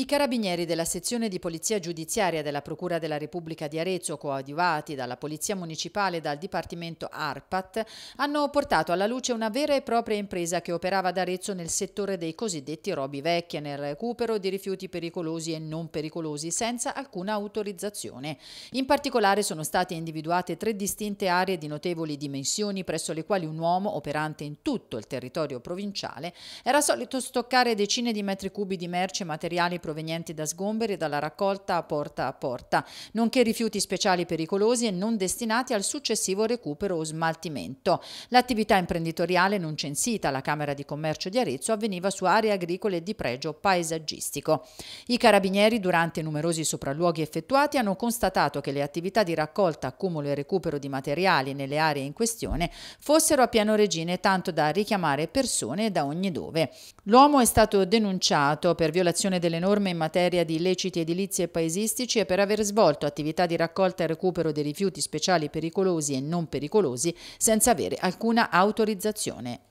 I carabinieri della sezione di polizia giudiziaria della Procura della Repubblica di Arezzo, coadiuvati dalla Polizia Municipale e dal Dipartimento ARPAT, hanno portato alla luce una vera e propria impresa che operava ad Arezzo nel settore dei cosiddetti robi vecchie, nel recupero di rifiuti pericolosi e non pericolosi senza alcuna autorizzazione. In particolare sono state individuate tre distinte aree di notevoli dimensioni presso le quali un uomo, operante in tutto il territorio provinciale, era solito stoccare decine di metri cubi di merce e materiali provenienti da sgomberi e dalla raccolta a porta a porta, nonché rifiuti speciali pericolosi e non destinati al successivo recupero o smaltimento. L'attività imprenditoriale non censita alla Camera di Commercio di Arezzo avveniva su aree agricole di pregio paesaggistico. I carabinieri durante numerosi sopralluoghi effettuati hanno constatato che le attività di raccolta, accumulo e recupero di materiali nelle aree in questione fossero a piano regine tanto da richiamare persone da ogni dove. L'uomo è stato denunciato per violazione delle norme norme in materia di illeciti edilizi e paesistici e per aver svolto attività di raccolta e recupero dei rifiuti speciali pericolosi e non pericolosi senza avere alcuna autorizzazione.